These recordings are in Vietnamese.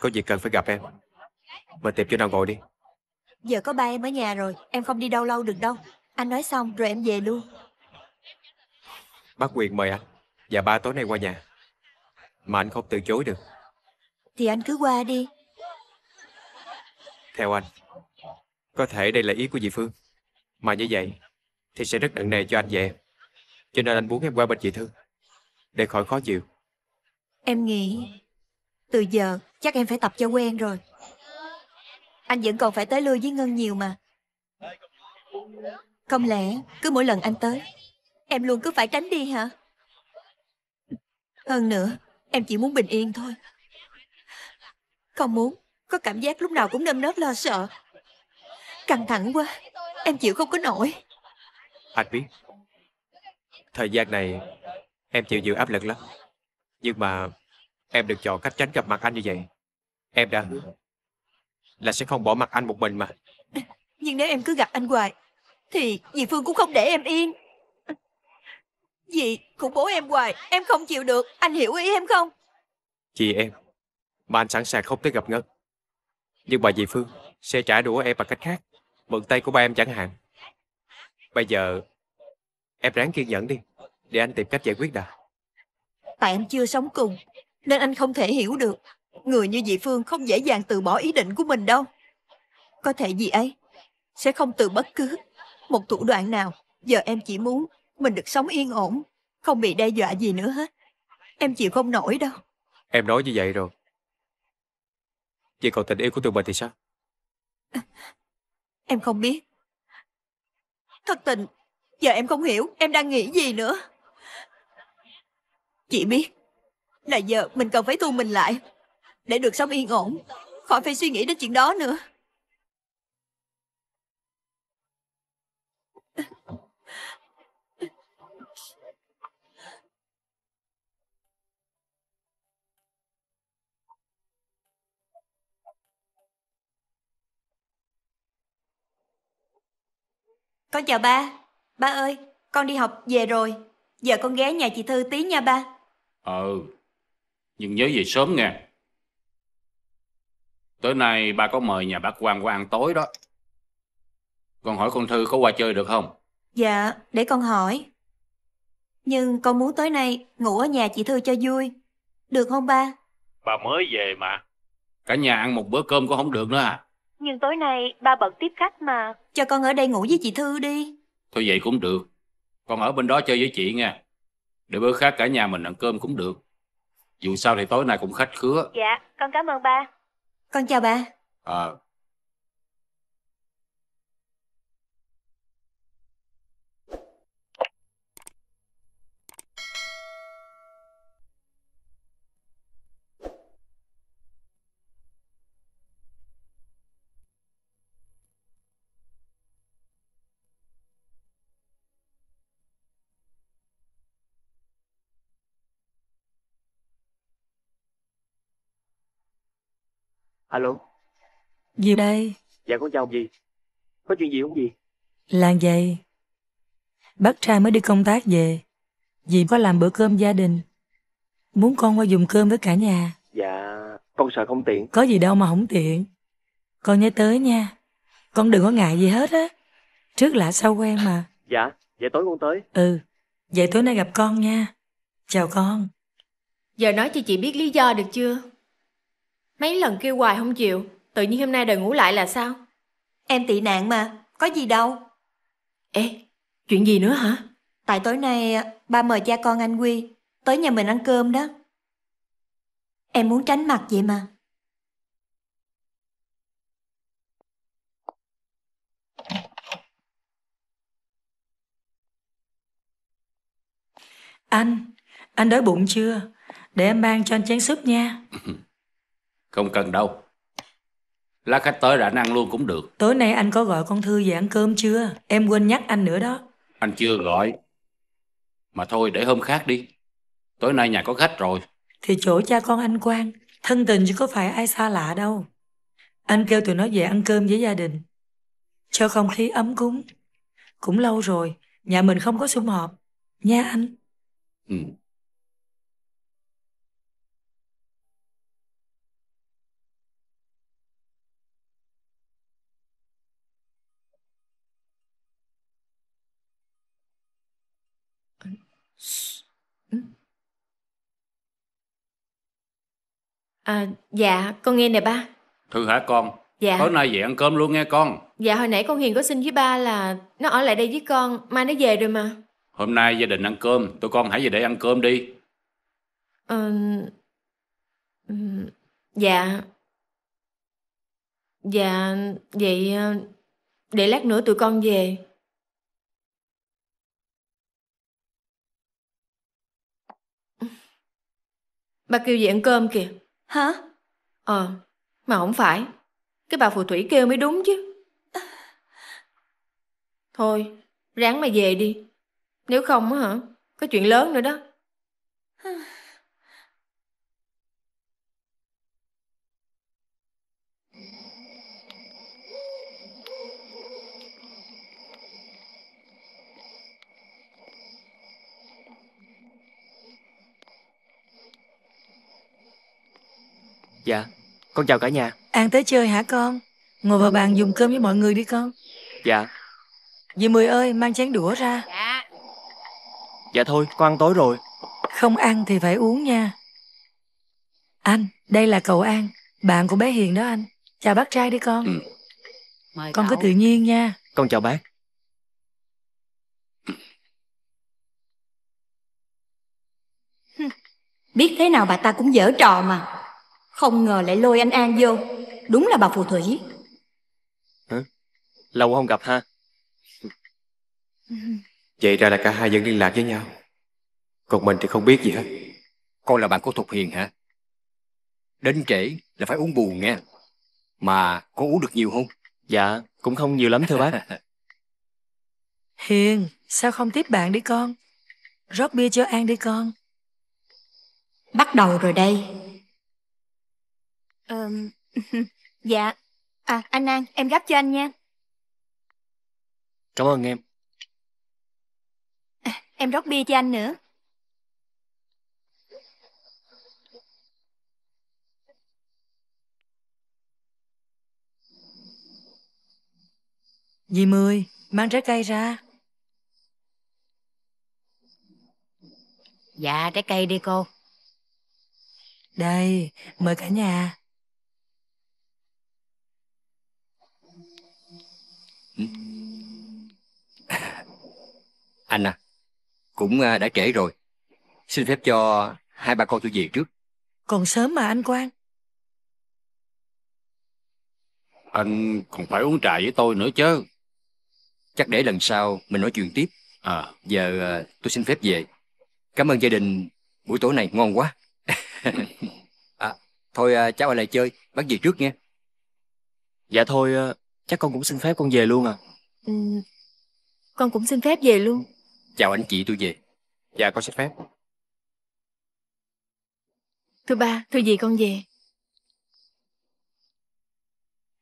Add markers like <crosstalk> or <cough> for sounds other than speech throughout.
có việc cần phải gặp em mời tiệp cho nào ngồi đi Giờ có ba em ở nhà rồi Em không đi đâu lâu được đâu Anh nói xong rồi em về luôn Bác Quyền mời anh Và ba tối nay qua nhà Mà anh không từ chối được Thì anh cứ qua đi Theo anh Có thể đây là ý của dì Phương Mà như vậy Thì sẽ rất nặng nề cho anh về, Cho nên anh muốn em qua bên chị Thư Để khỏi khó chịu Em nghĩ từ giờ chắc em phải tập cho quen rồi Anh vẫn còn phải tới lui với Ngân nhiều mà Không lẽ cứ mỗi lần anh tới Em luôn cứ phải tránh đi hả Hơn nữa Em chỉ muốn bình yên thôi Không muốn Có cảm giác lúc nào cũng nâm nớp lo sợ Căng thẳng quá Em chịu không có nổi Anh biết Thời gian này Em chịu nhiều áp lực lắm Nhưng mà Em được chọn cách tránh gặp mặt anh như vậy Em đã hứa Là sẽ không bỏ mặt anh một mình mà Nhưng nếu em cứ gặp anh hoài Thì dì Phương cũng không để em yên Dì cũng bố em hoài Em không chịu được Anh hiểu ý em không Chị em Mà anh sẵn sàng không tới gặp Ngân Nhưng bà dì Phương sẽ trả đũa em bằng cách khác Mượn tay của ba em chẳng hạn Bây giờ Em ráng kiên nhẫn đi Để anh tìm cách giải quyết đã Tại em chưa sống cùng nên anh không thể hiểu được. Người như dị phương không dễ dàng từ bỏ ý định của mình đâu. Có thể gì ấy, sẽ không từ bất cứ một thủ đoạn nào. Giờ em chỉ muốn mình được sống yên ổn, không bị đe dọa gì nữa hết. Em chịu không nổi đâu. Em nói như vậy rồi. Vậy còn tình yêu của tụi mình thì sao? <laughs> Em không biết. Thật tình, giờ em không hiểu em đang nghĩ gì nữa. Chỉ biết là giờ mình cần phải thu mình lại Để được sống yên ổn Khỏi phải suy nghĩ đến chuyện đó nữa Con chào ba. Ba ơi, con đi học về rồi. Giờ con ghé nhà chị Thư tí nha ba. Ừ, nhưng nhớ về sớm nghe. Tối nay ba có mời nhà bác quan qua ăn tối đó. Con hỏi con Thư có qua chơi được không? Dạ, để con hỏi. Nhưng con muốn tối nay ngủ ở nhà chị Thư cho vui. Được không ba? Ba mới về mà. Cả nhà ăn một bữa cơm cũng không được nữa à? Nhưng tối nay ba bận tiếp khách mà. Cho con ở đây ngủ với chị Thư đi. Thôi vậy cũng được. Con ở bên đó chơi với chị nha. Để bữa khác cả nhà mình ăn cơm cũng được dù sao thì tối nay cũng khách khứa dạ con cảm ơn ba con chào ba ờ à, Alo Gì đây Dạ con chào gì Có chuyện gì không gì Là vậy Bác trai mới đi công tác về Dì có làm bữa cơm gia đình Muốn con qua dùng cơm với cả nhà Dạ con sợ không tiện Có gì đâu mà không tiện Con nhớ tới nha Con đừng có ngại gì hết á Trước lạ sau quen mà Dạ vậy dạ tối con tới Ừ Vậy tối nay gặp con nha Chào con Giờ nói cho chị biết lý do được chưa Mấy lần kêu hoài không chịu, tự nhiên hôm nay đòi ngủ lại là sao? Em tị nạn mà, có gì đâu. Ê, chuyện gì nữa hả? Tại tối nay à, ba mời cha con anh Quy tới nhà mình ăn cơm đó. Em muốn tránh mặt vậy mà. Anh, anh đói bụng chưa? Để em mang cho anh chén súp nha. <laughs> Không cần đâu. Lát khách tới rảnh ăn luôn cũng được. Tối nay anh có gọi con Thư về ăn cơm chưa? Em quên nhắc anh nữa đó. Anh chưa gọi. Mà thôi để hôm khác đi. Tối nay nhà có khách rồi. Thì chỗ cha con anh Quang, thân tình chứ có phải ai xa lạ đâu. Anh kêu tụi nó về ăn cơm với gia đình. Cho không khí ấm cúng. Cũng lâu rồi, nhà mình không có sum họp. Nha anh. Ừ. À, dạ, con nghe nè ba. Thư hả con? Dạ. Tối nay về ăn cơm luôn nghe con. Dạ, hồi nãy con Hiền có xin với ba là nó ở lại đây với con, mai nó về rồi mà. Hôm nay gia đình ăn cơm, tụi con hãy về để ăn cơm đi. Ờ... À, dạ. Dạ, vậy ờ, để lát nữa tụi con về. Ba kêu về ăn cơm kìa. Hả? Ờ, mà không phải. Cái bà phù thủy kêu mới đúng chứ. Thôi, ráng mà về đi. Nếu không hả, có chuyện lớn nữa đó. Dạ Con chào cả nhà An tới chơi hả con Ngồi vào bàn dùng cơm với mọi người đi con Dạ Dì Mười ơi mang chén đũa ra Dạ Dạ thôi con ăn tối rồi Không ăn thì phải uống nha Anh đây là cậu An Bạn của bé Hiền đó anh Chào bác trai đi con ừ. Mời Con cậu. cứ tự nhiên nha Con chào bác Biết thế nào bà ta cũng dở trò mà không ngờ lại lôi anh An vô Đúng là bà phù thủy Hả? Lâu không gặp ha Vậy ra là cả hai vẫn liên lạc với nhau Còn mình thì không biết gì hết Con là bạn của Thục Hiền hả Đến trễ là phải uống buồn nghe Mà con uống được nhiều không Dạ cũng không nhiều lắm thưa bác <laughs> Hiền sao không tiếp bạn đi con Rót bia cho An đi con Bắt đầu rồi đây Ờm, <laughs> dạ. À, anh An, em gấp cho anh nha. Cảm ơn em. À, em rót bia cho anh nữa. Dì Mười, mang trái cây ra. Dạ, trái cây đi cô. Đây, mời cả nhà. Anh à, cũng à, đã trễ rồi. Xin phép cho hai ba con tôi về trước. Còn sớm mà anh Quang. Anh còn phải uống trà với tôi nữa chứ. Chắc để lần sau mình nói chuyện tiếp. À. Giờ à, tôi xin phép về. Cảm ơn gia đình. Buổi tối này ngon quá. <laughs> à, thôi à, cháu ở lại chơi. bắt về trước nghe. Dạ thôi, chắc con cũng xin phép con về luôn à. Ừ, con cũng xin phép về luôn. Chào anh chị tôi về. Dạ con xin phép. Thưa ba, thưa gì con về.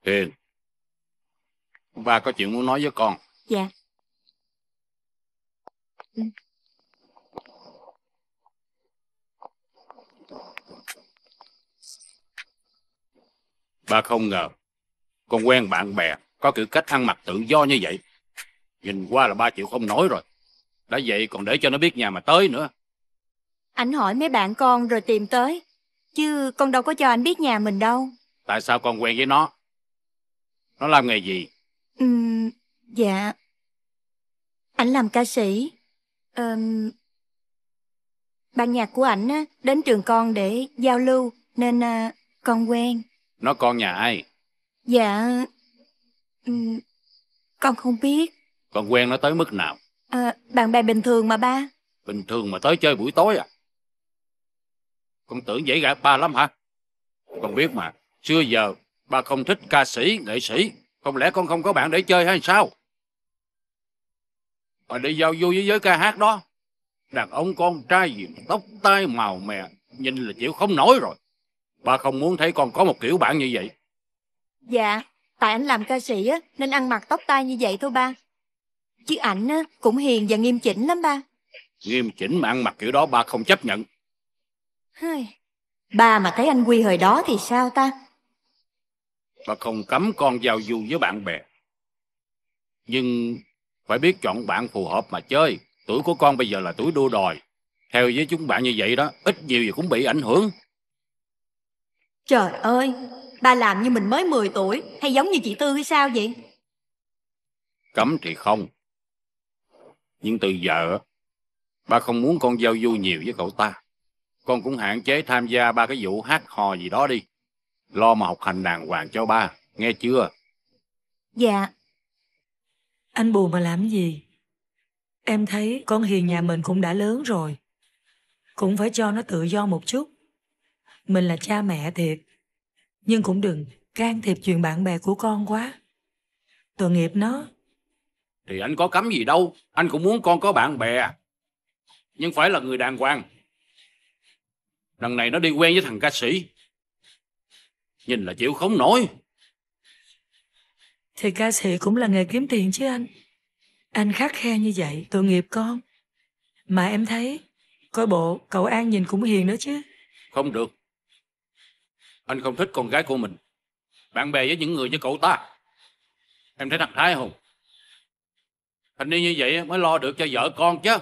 Hiền. Ba có chuyện muốn nói với con. Dạ. Ừ. Ba không ngờ Con quen bạn bè Có kiểu cách ăn mặc tự do như vậy Nhìn qua là ba chịu không nổi rồi đã vậy còn để cho nó biết nhà mà tới nữa Anh hỏi mấy bạn con rồi tìm tới Chứ con đâu có cho anh biết nhà mình đâu Tại sao con quen với nó Nó làm nghề gì Ừ, dạ Anh làm ca sĩ Ừm Ban nhạc của ảnh á, đến trường con để giao lưu Nên à, con quen Nó con nhà ai Dạ ừm, Con không biết Con quen nó tới mức nào À, bạn bè bình thường mà ba Bình thường mà tới chơi buổi tối à Con tưởng dễ gạt ba lắm hả Con biết mà Xưa giờ ba không thích ca sĩ, nghệ sĩ Không lẽ con không có bạn để chơi hay sao Mà đi giao du với giới ca hát đó Đàn ông con trai gì tóc tai màu mè Nhìn là chịu không nổi rồi Ba không muốn thấy con có một kiểu bạn như vậy Dạ Tại anh làm ca sĩ á Nên ăn mặc tóc tai như vậy thôi ba Chứ ảnh cũng hiền và nghiêm chỉnh lắm ba Nghiêm chỉnh mà ăn mặc kiểu đó ba không chấp nhận Ba mà thấy anh Quy hồi đó thì sao ta Ba không cấm con giao du với bạn bè Nhưng phải biết chọn bạn phù hợp mà chơi Tuổi của con bây giờ là tuổi đua đòi Theo với chúng bạn như vậy đó Ít nhiều gì cũng bị ảnh hưởng Trời ơi Ba làm như mình mới 10 tuổi Hay giống như chị Tư hay sao vậy Cấm thì không nhưng từ giờ, ba không muốn con giao du nhiều với cậu ta. Con cũng hạn chế tham gia ba cái vụ hát hò gì đó đi. Lo mà học hành đàng hoàng cho ba, nghe chưa? Dạ. Anh buồn mà làm gì? Em thấy con Hiền nhà mình cũng đã lớn rồi. Cũng phải cho nó tự do một chút. Mình là cha mẹ thiệt. Nhưng cũng đừng can thiệp chuyện bạn bè của con quá. Tội nghiệp nó thì anh có cấm gì đâu anh cũng muốn con có bạn bè nhưng phải là người đàng hoàng lần này nó đi quen với thằng ca sĩ nhìn là chịu không nổi thì ca sĩ cũng là nghề kiếm tiền chứ anh anh khắc khe như vậy tội nghiệp con mà em thấy coi bộ cậu an nhìn cũng hiền nữa chứ không được anh không thích con gái của mình bạn bè với những người như cậu ta em thấy thằng thái không Thành niên như vậy mới lo được cho vợ con chứ.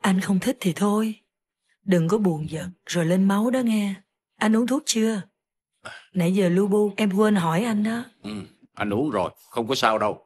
Anh không thích thì thôi. Đừng có buồn giận rồi lên máu đó nghe. Anh uống thuốc chưa? À. Nãy giờ lu bu em quên hỏi anh đó. Ừ, anh uống rồi, không có sao đâu.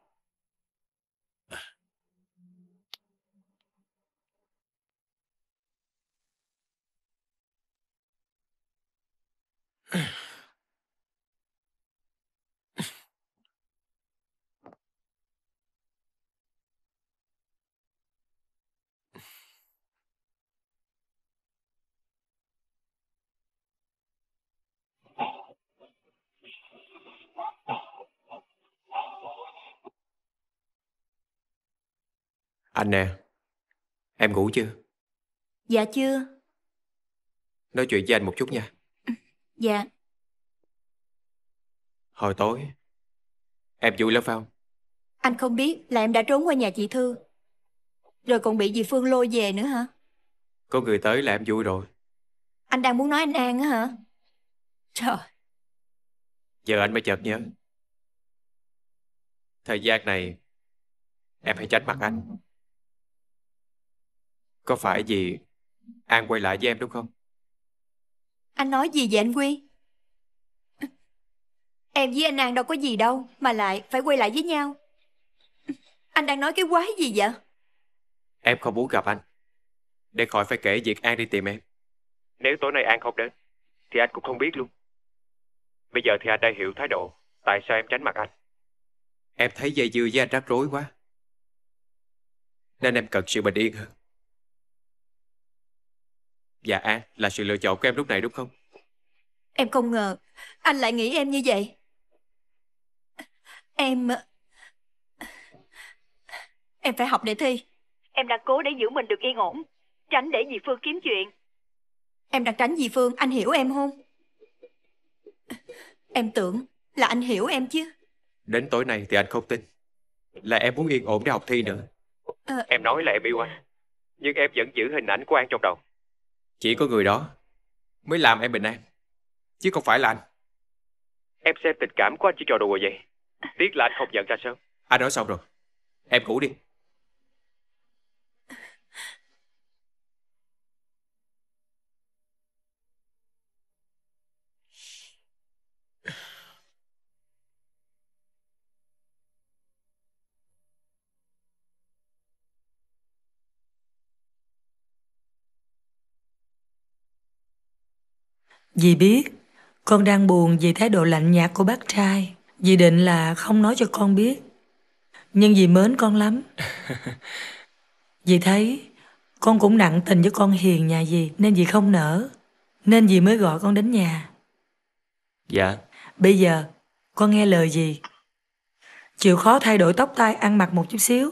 Anh nè, em ngủ chưa? Dạ chưa. Nói chuyện với anh một chút nha. Dạ. Hồi tối, em vui lắm phải không? Anh không biết là em đã trốn qua nhà chị Thư. Rồi còn bị dì Phương lôi về nữa hả? Có người tới là em vui rồi. Anh đang muốn nói anh An á hả? Trời. Giờ anh mới chợt nhớ. Thời gian này, em hãy tránh mặt anh. Có phải gì An quay lại với em đúng không? Anh nói gì vậy anh Quy? Em với anh An đâu có gì đâu Mà lại phải quay lại với nhau Anh đang nói cái quái gì vậy? Em không muốn gặp anh Để khỏi phải kể việc An đi tìm em Nếu tối nay An không đến Thì anh cũng không biết luôn Bây giờ thì anh đã hiểu thái độ Tại sao em tránh mặt anh Em thấy dây dưa với anh rắc rối quá Nên em cần sự bình yên hơn và dạ, An là sự lựa chọn của em lúc này đúng không? Em không ngờ anh lại nghĩ em như vậy. Em... Em phải học để thi. Em đang cố để giữ mình được yên ổn, tránh để dì Phương kiếm chuyện. Em đang tránh dì Phương, anh hiểu em không? Em tưởng là anh hiểu em chứ. Đến tối nay thì anh không tin. Là em muốn yên ổn để học thi nữa. À... Em nói là em yêu anh, nhưng em vẫn giữ hình ảnh của anh trong đầu. Chỉ có người đó mới làm em bình an Chứ không phải là anh Em xem tình cảm của anh chỉ trò đùa vậy Tiếc là anh không nhận ra sớm Anh nói xong rồi Em ngủ đi Dì biết, con đang buồn vì thái độ lạnh nhạt của bác trai. Dì định là không nói cho con biết. Nhưng dì mến con lắm. <laughs> dì thấy con cũng nặng tình với con Hiền nhà dì nên dì không nỡ. Nên dì mới gọi con đến nhà. Dạ. Bây giờ con nghe lời dì. Chịu khó thay đổi tóc tai ăn mặc một chút xíu.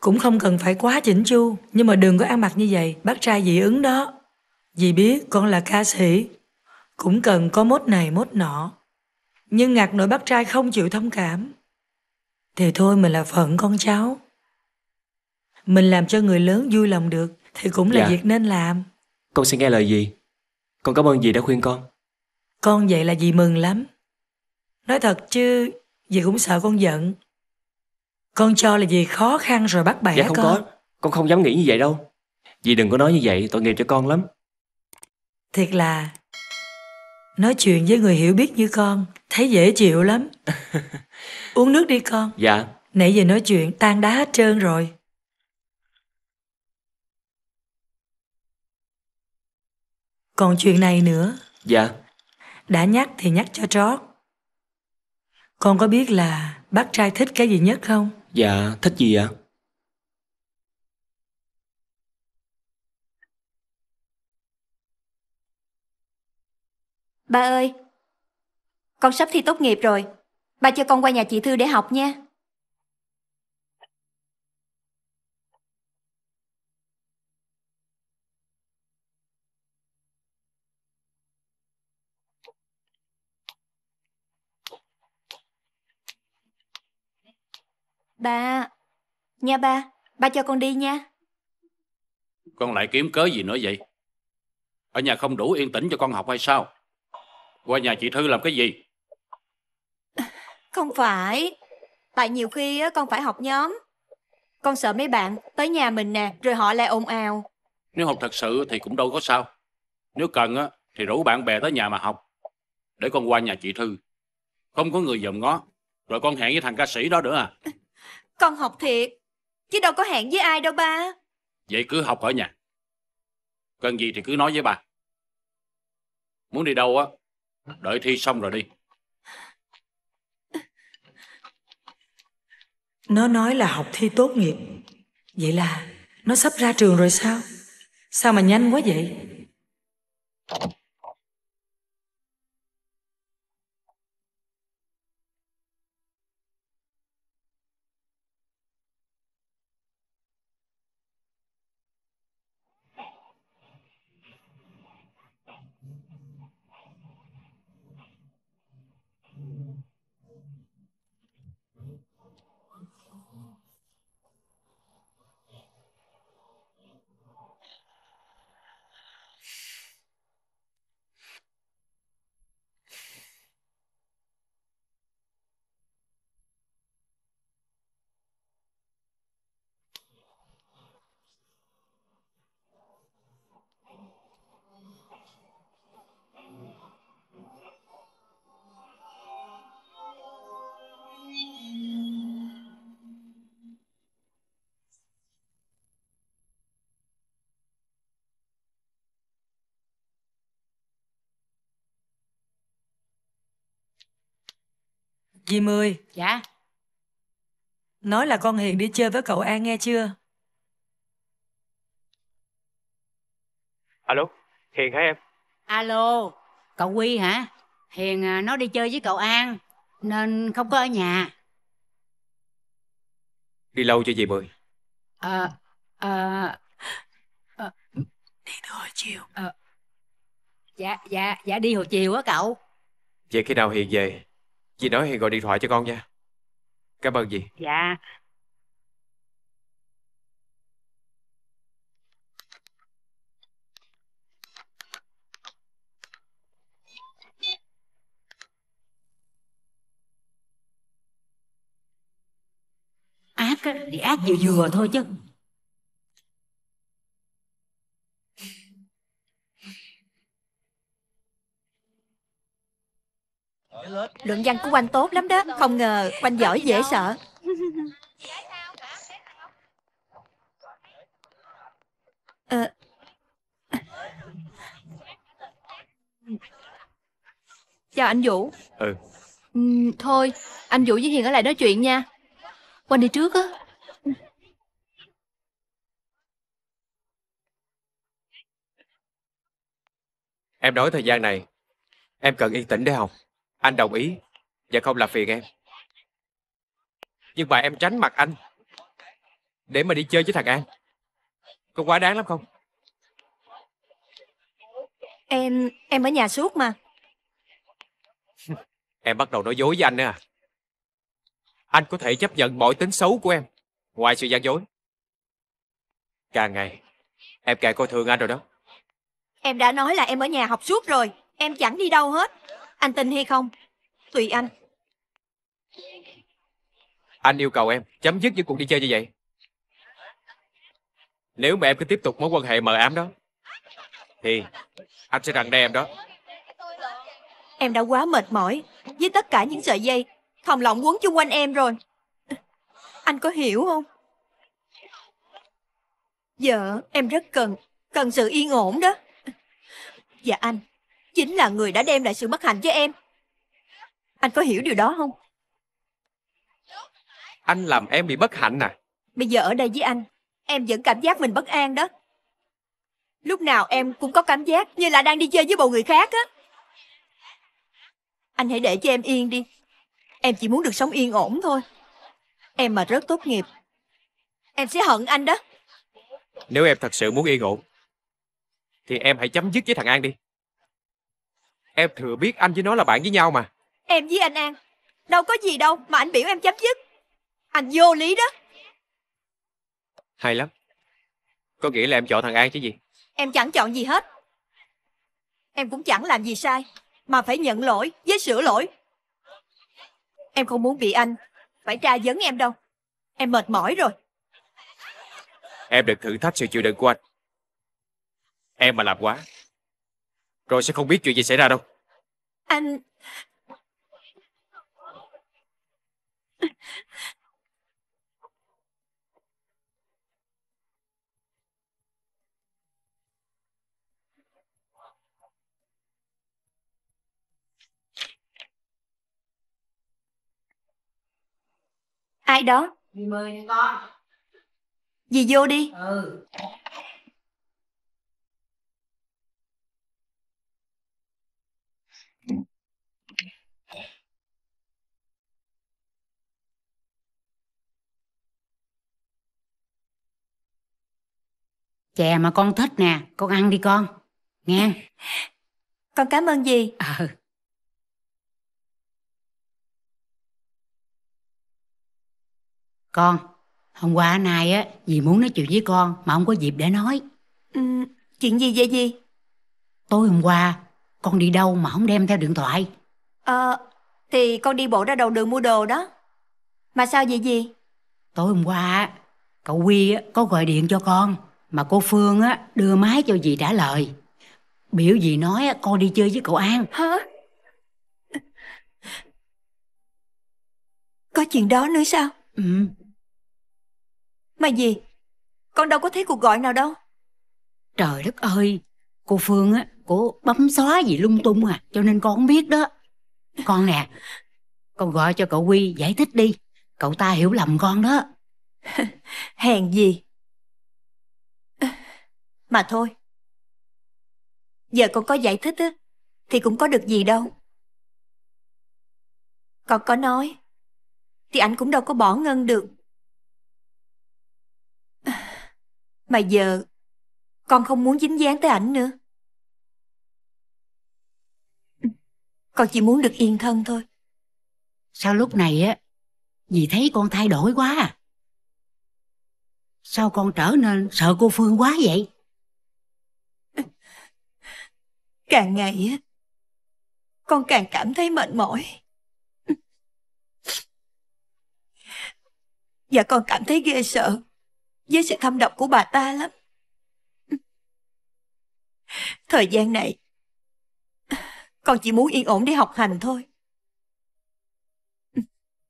Cũng không cần phải quá chỉnh chu Nhưng mà đừng có ăn mặc như vậy Bác trai dị ứng đó Dì biết con là ca sĩ cũng cần có mốt này mốt nọ. Nhưng ngạc nội bác trai không chịu thông cảm. Thì thôi mình là phận con cháu. Mình làm cho người lớn vui lòng được thì cũng là dạ. việc nên làm. Con sẽ nghe lời gì? Con cảm ơn dì đã khuyên con. Con vậy là dì mừng lắm. Nói thật chứ dì cũng sợ con giận. Con cho là dì khó khăn rồi bắt bẻ dạ, không con. Có. Con không dám nghĩ như vậy đâu. Dì đừng có nói như vậy, tội nghiệp cho con lắm. Thiệt là Nói chuyện với người hiểu biết như con, thấy dễ chịu lắm. <laughs> Uống nước đi con. Dạ. Nãy giờ nói chuyện tan đá hết trơn rồi. Còn chuyện này nữa. Dạ. Đã nhắc thì nhắc cho trót. Con có biết là bác trai thích cái gì nhất không? Dạ, thích gì ạ? À? Ba ơi, con sắp thi tốt nghiệp rồi. Ba cho con qua nhà chị Thư để học nha. Ba, nha ba, ba cho con đi nha. Con lại kiếm cớ gì nữa vậy? Ở nhà không đủ yên tĩnh cho con học hay sao? qua nhà chị Thư làm cái gì? Không phải, tại nhiều khi con phải học nhóm. Con sợ mấy bạn tới nhà mình nè, rồi họ lại ồn ào. Nếu học thật sự thì cũng đâu có sao. Nếu cần á thì rủ bạn bè tới nhà mà học. Để con qua nhà chị Thư. Không có người dòm ngó. Rồi con hẹn với thằng ca sĩ đó nữa à. <laughs> Con học thiệt. Chứ đâu có hẹn với ai đâu ba. Vậy cứ học ở nhà. Cần gì thì cứ nói với bà. Muốn đi đâu á Đợi thi xong rồi đi. Nó nói là học thi tốt nghiệp. Vậy là nó sắp ra trường rồi sao? Sao mà nhanh quá vậy? Dì Mười Dạ Nói là con Hiền đi chơi với cậu An nghe chưa Alo Hiền hả em Alo Cậu Quy hả Hiền à, nó đi chơi với cậu An Nên không có ở nhà Đi lâu chưa dì Mười Ờ à, à, Đi từ hồi chiều à, Dạ dạ dạ đi hồi chiều á cậu Vậy khi nào Hiền về Dì nói Hiền gọi điện thoại cho con nha. Cảm ơn dì. Dạ. Ác á, thì ác vừa vừa thôi chứ Luận văn của anh tốt lắm đó Không ngờ anh giỏi dễ sợ Ờ Chào anh Vũ ừ. ừ Thôi Anh Vũ với Hiền ở lại nói chuyện nha Quanh đi trước á Em nói thời gian này Em cần yên tĩnh để học anh đồng ý Và không làm phiền em Nhưng mà em tránh mặt anh Để mà đi chơi với thằng An Có quá đáng lắm không Em em ở nhà suốt mà <laughs> Em bắt đầu nói dối với anh nữa à Anh có thể chấp nhận mọi tính xấu của em Ngoài sự gian dối Càng ngày Em càng coi thường anh rồi đó Em đã nói là em ở nhà học suốt rồi Em chẳng đi đâu hết anh tin hay không? Tùy anh. Anh yêu cầu em chấm dứt những cuộc đi chơi như vậy. Nếu mà em cứ tiếp tục mối quan hệ mờ ám đó, thì anh sẽ răng đe em đó. Em đã quá mệt mỏi với tất cả những sợi dây thòng lọng quấn chung quanh em rồi. Anh có hiểu không? Giờ em rất cần, cần sự yên ổn đó. Dạ anh, chính là người đã đem lại sự bất hạnh cho em. Anh có hiểu điều đó không? Anh làm em bị bất hạnh à? Bây giờ ở đây với anh, em vẫn cảm giác mình bất an đó. Lúc nào em cũng có cảm giác như là đang đi chơi với bộ người khác á. Anh hãy để cho em yên đi. Em chỉ muốn được sống yên ổn thôi. Em mà rất tốt nghiệp, em sẽ hận anh đó. Nếu em thật sự muốn yên ổn, thì em hãy chấm dứt với thằng An đi. Em thừa biết anh với nó là bạn với nhau mà Em với anh An Đâu có gì đâu mà anh biểu em chấm dứt Anh vô lý đó Hay lắm Có nghĩa là em chọn thằng An chứ gì Em chẳng chọn gì hết Em cũng chẳng làm gì sai Mà phải nhận lỗi với sửa lỗi Em không muốn bị anh Phải tra vấn em đâu Em mệt mỏi rồi Em được thử thách sự chịu đựng của anh Em mà làm quá rồi sẽ không biết chuyện gì xảy ra đâu Anh Ai đó? Dì mời nha con Dì vô đi Ừ chè mà con thích nè con ăn đi con nghe con cảm ơn gì ờ con hôm qua nay á dì muốn nói chuyện với con mà không có dịp để nói ừ, chuyện gì vậy dì tối hôm qua con đi đâu mà không đem theo điện thoại ờ à, thì con đi bộ ra đầu đường mua đồ đó mà sao vậy dì tối hôm qua cậu huy á có gọi điện cho con mà cô Phương á đưa máy cho dì trả lời. Biểu dì nói con đi chơi với cậu An. Hả? Có chuyện đó nữa sao? Ừ. Mà gì? Con đâu có thấy cuộc gọi nào đâu. Trời đất ơi, cô Phương á, cô bấm xóa gì lung tung à, cho nên con không biết đó. Con nè, con gọi cho cậu Huy giải thích đi, cậu ta hiểu lầm con đó. <laughs> Hèn gì, mà thôi. Giờ con có giải thích á, thì cũng có được gì đâu. Con có nói, thì anh cũng đâu có bỏ ngân được. Mà giờ, con không muốn dính dáng tới ảnh nữa. Con chỉ muốn được yên thân thôi. Sao lúc này á, dì thấy con thay đổi quá à? Sao con trở nên sợ cô Phương quá vậy? Càng ngày Con càng cảm thấy mệt mỏi Và con cảm thấy ghê sợ Với sự thâm độc của bà ta lắm Thời gian này Con chỉ muốn yên ổn để học hành thôi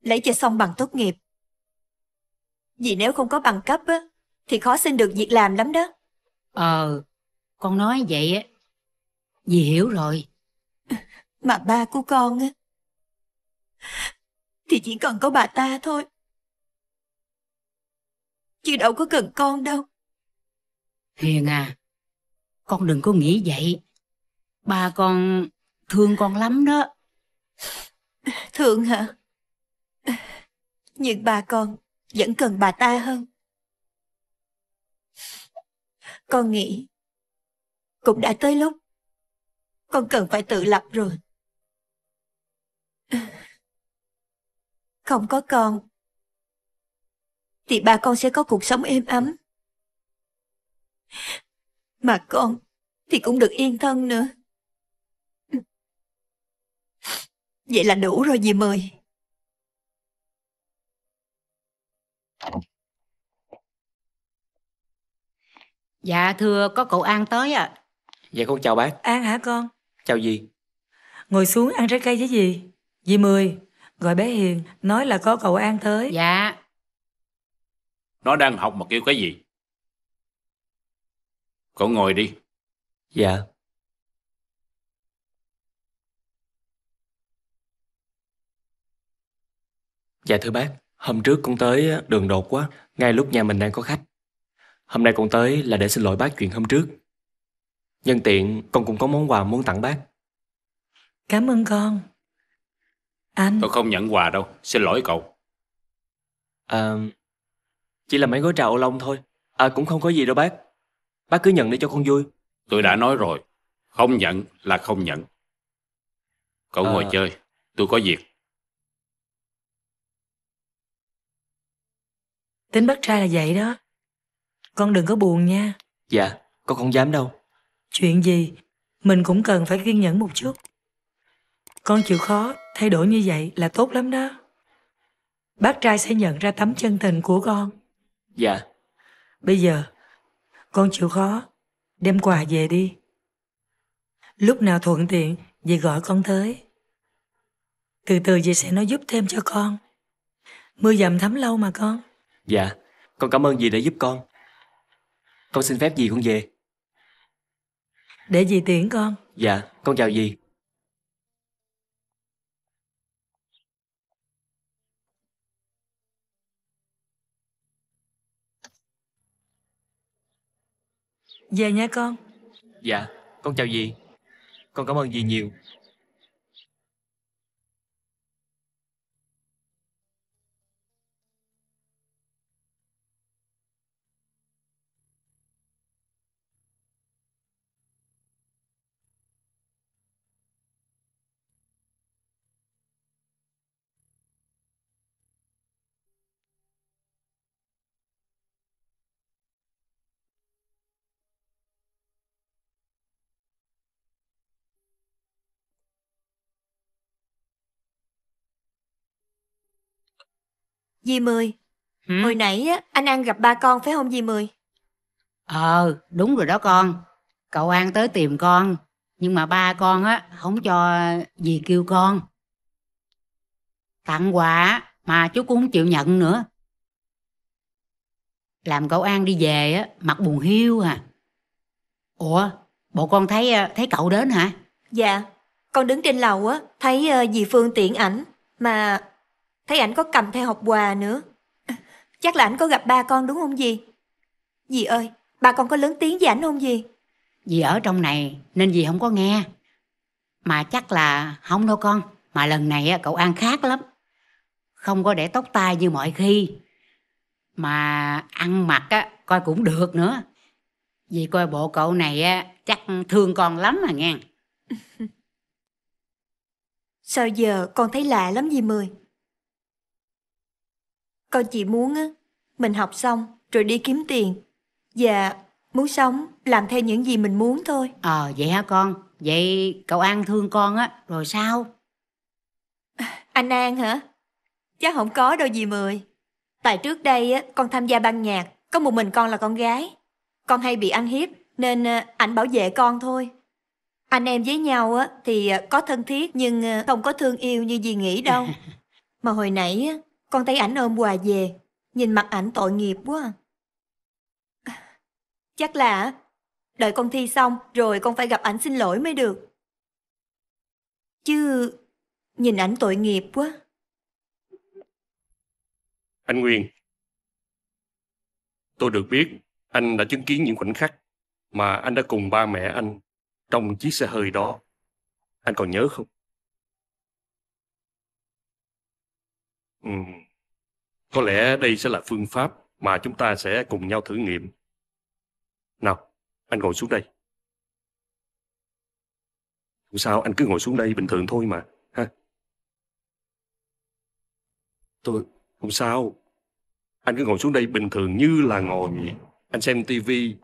Lấy cho xong bằng tốt nghiệp Vì nếu không có bằng cấp á Thì khó xin được việc làm lắm đó Ờ Con nói vậy á Dì hiểu rồi. Mà ba của con á, thì chỉ cần có bà ta thôi. Chứ đâu có cần con đâu. Hiền à, con đừng có nghĩ vậy. Ba con thương con lắm đó. Thương hả? Nhưng bà con vẫn cần bà ta hơn. Con nghĩ cũng đã tới lúc con cần phải tự lập rồi. Không có con, thì ba con sẽ có cuộc sống êm ấm. Mà con thì cũng được yên thân nữa. Vậy là đủ rồi dì mời. Dạ thưa có cậu An tới ạ. À. Dạ con chào bác. An hả con? Chào dì. Ngồi xuống ăn trái cây với dì. Dì Mười, gọi bé Hiền, nói là có cậu An tới. Dạ. Nó đang học mà kêu cái gì? Cậu ngồi đi. Dạ. Dạ thưa bác, hôm trước con tới đường đột quá, ngay lúc nhà mình đang có khách. Hôm nay con tới là để xin lỗi bác chuyện hôm trước. Nhân tiện con cũng có món quà muốn tặng bác Cảm ơn con Anh Tôi không nhận quà đâu Xin lỗi cậu à, Chỉ là mấy gói trà ô long thôi À cũng không có gì đâu bác Bác cứ nhận đi cho con vui Tôi đã nói rồi Không nhận là không nhận Cậu à... ngồi chơi Tôi có việc Tính bác trai là vậy đó Con đừng có buồn nha Dạ con không dám đâu Chuyện gì, mình cũng cần phải kiên nhẫn một chút. Con chịu khó, thay đổi như vậy là tốt lắm đó. Bác trai sẽ nhận ra tấm chân tình của con. Dạ. Bây giờ, con chịu khó, đem quà về đi. Lúc nào thuận tiện, dì gọi con tới. Từ từ dì sẽ nói giúp thêm cho con. Mưa dầm thấm lâu mà con. Dạ, con cảm ơn dì đã giúp con. Con xin phép dì con về. Để dì tiễn con Dạ con chào dì Về nha con Dạ con chào dì Con cảm ơn dì nhiều Di Mười, ừ? hồi nãy anh ăn gặp ba con phải không Di Mười? Ờ, đúng rồi đó con. Cậu An tới tìm con, nhưng mà ba con á không cho gì kêu con. Tặng quà mà chú cũng không chịu nhận nữa. Làm cậu An đi về á, mặt buồn hiu à. Ủa, bộ con thấy ờ, thấy cậu đến hả? Dạ, con đứng trên lầu á, thấy ờ, dì Phương tiện ảnh mà Thấy ảnh có cầm theo hộp quà nữa. Chắc là ảnh có gặp ba con đúng không dì? Dì ơi, ba con có lớn tiếng với ảnh không dì? Dì ở trong này nên dì không có nghe. Mà chắc là không đâu con. Mà lần này cậu ăn khác lắm. Không có để tóc tai như mọi khi. Mà ăn mặc á, coi cũng được nữa. Dì coi bộ cậu này á, chắc thương con lắm mà nghe. <laughs> Sao giờ con thấy lạ lắm dì Mười? Con chỉ muốn á, mình học xong rồi đi kiếm tiền. Và muốn sống làm theo những gì mình muốn thôi. Ờ à, vậy hả con? Vậy cậu An thương con á, rồi sao? Anh An hả? Chắc không có đâu gì Mười. Tại trước đây á, con tham gia ban nhạc, có một mình con là con gái. Con hay bị ăn hiếp nên ờ, ảnh bảo vệ con thôi. Anh em với nhau á thì ờ, có thân thiết nhưng ờ, không có thương yêu như gì nghĩ đâu. <laughs> Mà hồi nãy á, con thấy ảnh ôm quà về, nhìn mặt ảnh tội nghiệp quá. Chắc là đợi con thi xong rồi con phải gặp ảnh xin lỗi mới được. Chứ nhìn ảnh tội nghiệp quá. Anh Nguyên, tôi được biết anh đã chứng kiến những khoảnh khắc mà anh đã cùng ba mẹ anh trong chiếc xe hơi đó. Anh còn nhớ không? Ừ. Có lẽ đây sẽ là phương pháp mà chúng ta sẽ cùng nhau thử nghiệm. Nào, anh ngồi xuống đây. Không sao, anh cứ ngồi xuống đây bình thường thôi mà. ha Tôi, không sao. Anh cứ ngồi xuống đây bình thường như là ngồi. Anh xem tivi.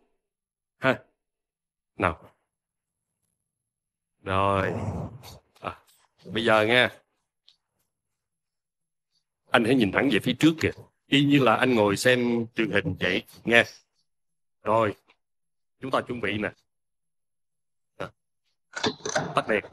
Ha. Nào. Rồi. À, bây giờ nghe anh hãy nhìn thẳng về phía trước kìa y như là anh ngồi xem truyền hình vậy nghe rồi chúng ta chuẩn bị nè tắt đèn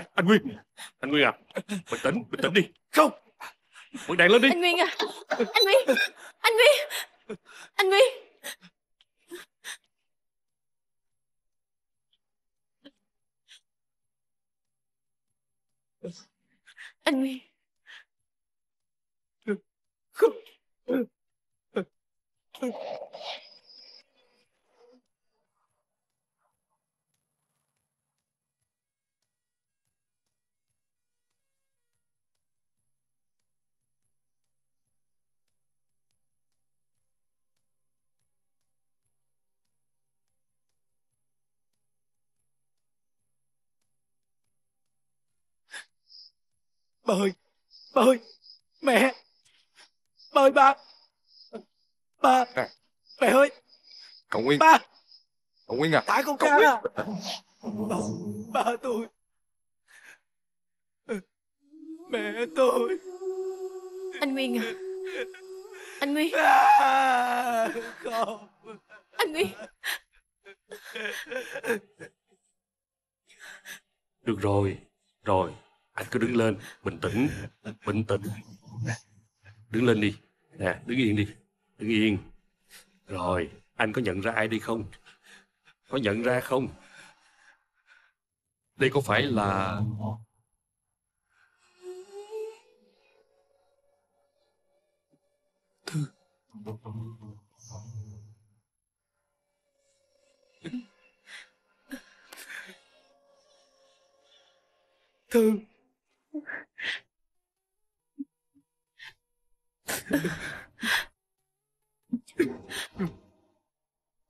nè anh nguyên anh nguyên à bình tĩnh bình tĩnh đi không vẫn đàn lên đi anh nguyên à anh nguyên bơi bơi mẹ, bơi ba, ba, nè, mẹ ơi, cậu Nguyên, ba, cậu Nguyên à, thả con cậu Nguyên. à, ba, ba tôi, mẹ tôi. Anh Nguyên à, anh Nguyên, à, con, anh Nguyên. Được rồi, rồi, anh cứ đứng lên bình tĩnh bình tĩnh đứng lên đi nè đứng yên đi đứng yên rồi anh có nhận ra ai đi không có nhận ra không đây có phải là thư thương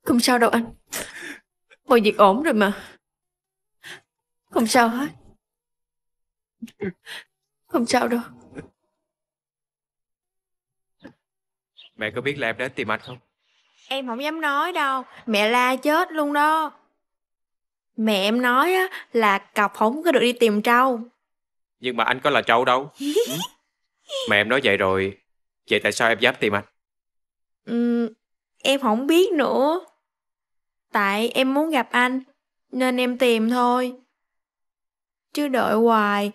Không sao đâu anh Mọi việc ổn rồi mà Không sao hết Không sao đâu Mẹ có biết là em đến tìm anh không? Em không dám nói đâu Mẹ la chết luôn đó Mẹ em nói á, là cọc không có được đi tìm trâu Nhưng mà anh có là trâu đâu <laughs> Mẹ em nói vậy rồi Vậy tại sao em dám tìm anh? Ừ, em không biết nữa. Tại em muốn gặp anh, nên em tìm thôi. Chứ đợi hoài,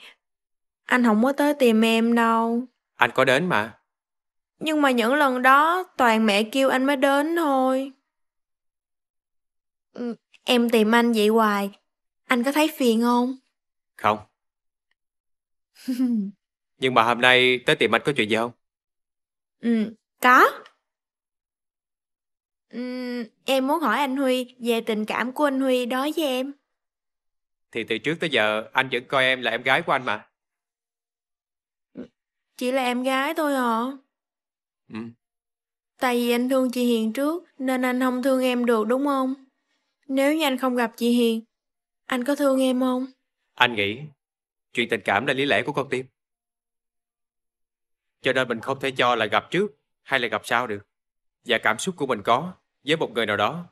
anh không có tới tìm em đâu. Anh có đến mà. Nhưng mà những lần đó toàn mẹ kêu anh mới đến thôi. em tìm anh vậy hoài, anh có thấy phiền không? Không. <laughs> Nhưng mà hôm nay tới tìm anh có chuyện gì không? ừ có. Ừm, em muốn hỏi anh Huy về tình cảm của anh Huy đối với em. Thì từ trước tới giờ anh vẫn coi em là em gái của anh mà. chỉ là em gái thôi hả à? Ừm. Tại vì anh thương chị Hiền trước nên anh không thương em được, đúng không Nếu như anh không gặp chị Hiền, anh có thương em không Anh nghĩ chuyện tình cảm là lý lẽ của con tim cho nên mình không thể cho là gặp trước hay là gặp sau được. Và cảm xúc của mình có với một người nào đó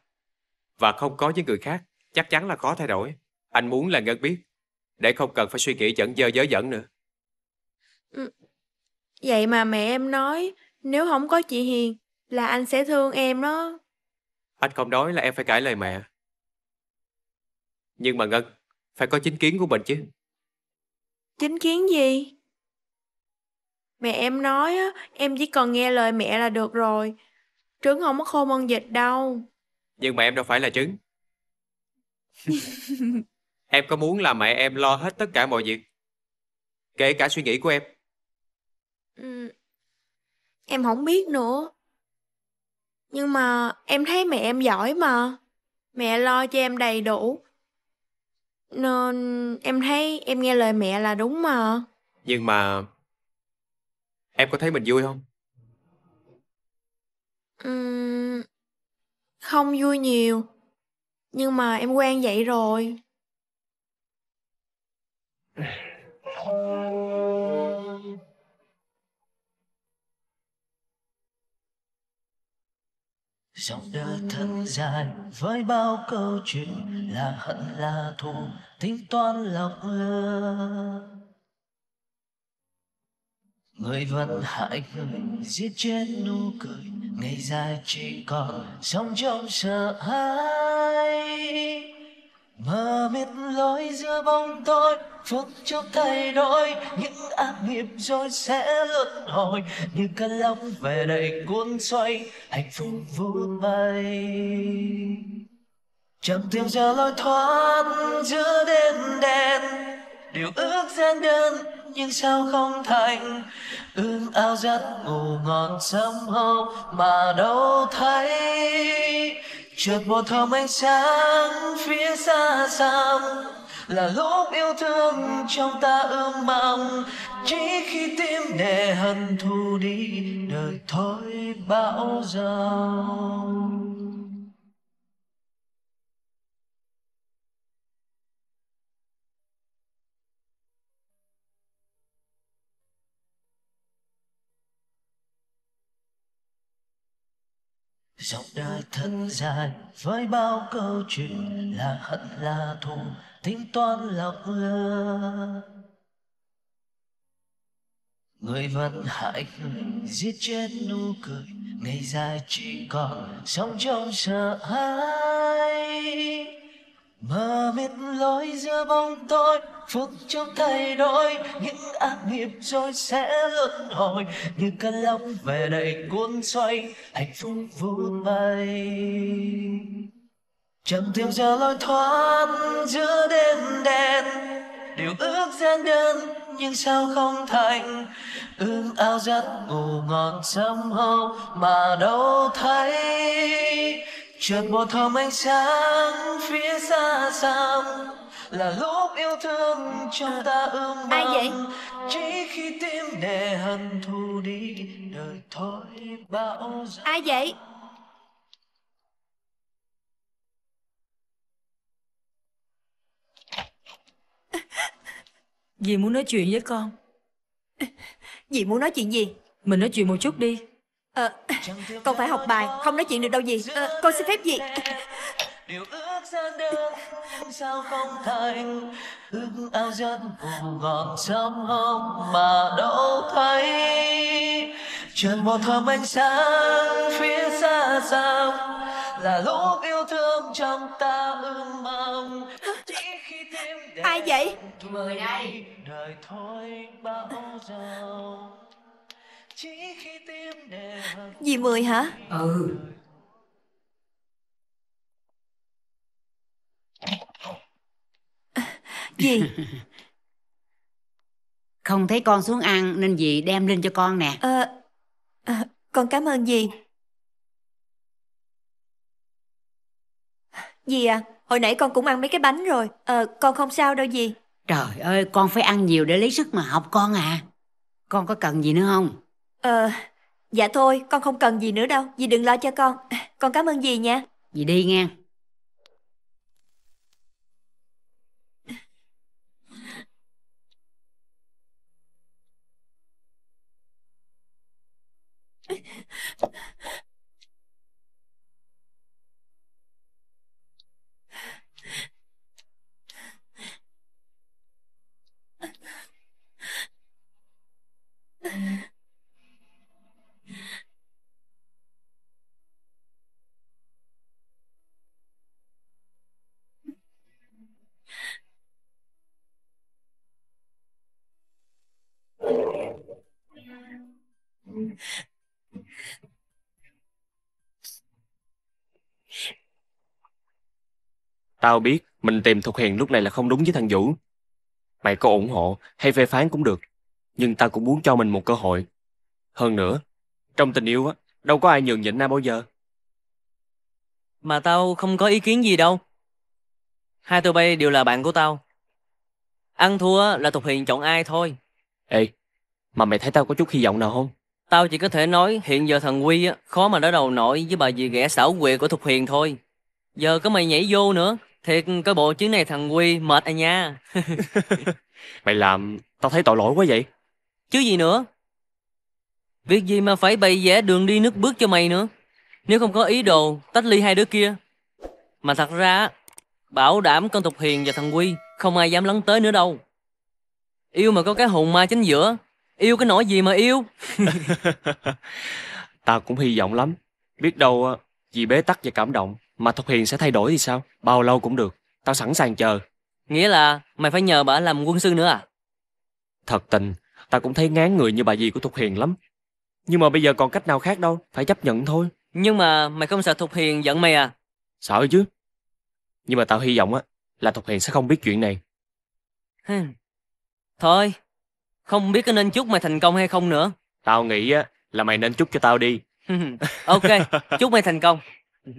và không có với người khác chắc chắn là khó thay đổi. Anh muốn là Ngân biết để không cần phải suy nghĩ dẫn dơ dớ dẫn nữa. Ừ. Vậy mà mẹ em nói nếu không có chị Hiền là anh sẽ thương em đó. Anh không nói là em phải cãi lời mẹ. Nhưng mà Ngân, phải có chính kiến của mình chứ. Chính kiến gì? Mẹ em nói á, em chỉ cần nghe lời mẹ là được rồi. Trứng không có khô môn dịch đâu. Nhưng mà em đâu phải là trứng. <laughs> em có muốn là mẹ em lo hết tất cả mọi việc? Kể cả suy nghĩ của em. Ừ, em không biết nữa. Nhưng mà em thấy mẹ em giỏi mà. Mẹ lo cho em đầy đủ. Nên em thấy em nghe lời mẹ là đúng mà. Nhưng mà Em có thấy mình vui không? Ừm, không vui nhiều, nhưng mà em quen vậy rồi. Dòng đời thật dài với bao câu chuyện là hận là thù tính toán lọc lừa người vẫn hại người giết chết nụ cười ngày dài chỉ còn sống trong sợ hãi Mà mịt lối giữa bóng tối phút chốc thay đổi những ác nghiệp rồi sẽ luân hồi như cơn lốc về đầy cuốn xoay hạnh phúc vút bay chẳng tìm ra lối thoát giữa đêm đen điều ước gian đơn nhưng sao không thành ước ao giấc ngủ ngon sớm hôm mà đâu thấy chợt một thơm ánh sáng phía xa xăm là lúc yêu thương trong ta ươm mầm chỉ khi tim để hận thù đi đời thôi bão giông dòng đời thân dài với bao câu chuyện là hận là thù tính toán lọc lơ người vẫn hại người giết chết nụ cười ngày dài chỉ còn sống trong sợ hãi mờ mịt lối giữa bóng tối phút chốc thay đổi những ác nghiệp rồi sẽ luân hồi như cơn lốc về đầy cuốn xoay hạnh phúc vút bay chẳng tìm ra lối thoát giữa đêm đen điều ước gian đơn nhưng sao không thành ước ao giấc ngủ ngọt sông hô mà đâu thấy chợt một thơm ánh sáng phía xa xăm là lúc yêu thương trong ta ươm mầm à, ai vậy chỉ khi tim để hận thù đi đời thôi bão gió ai vậy dì muốn nói chuyện với con dì muốn nói chuyện gì mình nói chuyện một chút đi à, ờ, Con phải học bài Không nói chuyện được đâu gì à, ờ, Con xin phép gì Điều ước ra đơn sao không thành Ước ao dân cùng ngọt sông hông mà đâu thấy Trần một thơm ánh sáng phía xa xăm Là lúc yêu thương trong ta ưng mong Ai vậy? Mười đây Đời thôi bao giờ Dì Mười hả? Ừ Dì <laughs> Không thấy con xuống ăn Nên dì đem lên cho con nè à, à, Con cảm ơn dì Dì à Hồi nãy con cũng ăn mấy cái bánh rồi à, Con không sao đâu dì Trời ơi con phải ăn nhiều để lấy sức mà học con à Con có cần gì nữa không Ờ, dạ thôi, con không cần gì nữa đâu, dì đừng lo cho con. Con cảm ơn dì nha. Dì đi nghe. <laughs> Tao biết mình tìm Thục Hiền lúc này là không đúng với thằng Vũ. Mày có ủng hộ hay phê phán cũng được, nhưng tao cũng muốn cho mình một cơ hội. Hơn nữa, trong tình yêu á, đâu có ai nhường nhịn ai bao giờ. Mà tao không có ý kiến gì đâu. Hai tụi bay đều là bạn của tao. Ăn thua là Thục Hiền chọn ai thôi. Ê, mà mày thấy tao có chút hy vọng nào không? Tao chỉ có thể nói hiện giờ thằng Huy á, khó mà đỡ đầu nổi với bà dì ghẻ xảo quyệt của Thục Hiền thôi. Giờ có mày nhảy vô nữa thiệt cái bộ chuyến này thằng quy mệt à nha <laughs> mày làm tao thấy tội lỗi quá vậy chứ gì nữa việc gì mà phải bày vẽ đường đi nước bước cho mày nữa nếu không có ý đồ tách ly hai đứa kia mà thật ra bảo đảm con tục hiền và thằng quy không ai dám lấn tới nữa đâu yêu mà có cái hồn ma chính giữa yêu cái nỗi gì mà yêu <laughs> tao cũng hy vọng lắm biết đâu à, vì bế tắc và cảm động mà Thuật Hiền sẽ thay đổi thì sao? Bao lâu cũng được, tao sẵn sàng chờ. Nghĩa là mày phải nhờ bà làm quân sư nữa à? Thật tình, tao cũng thấy ngán người như bà dì của Thuật Hiền lắm. Nhưng mà bây giờ còn cách nào khác đâu, phải chấp nhận thôi. Nhưng mà mày không sợ Thục Hiền giận mày à? Sợ chứ. Nhưng mà tao hy vọng á là Thục Hiền sẽ không biết chuyện này. Thôi, không biết có nên chúc mày thành công hay không nữa. Tao nghĩ á là mày nên chúc cho tao đi. <laughs> ok, chúc mày thành công. <laughs>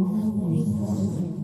Thank you.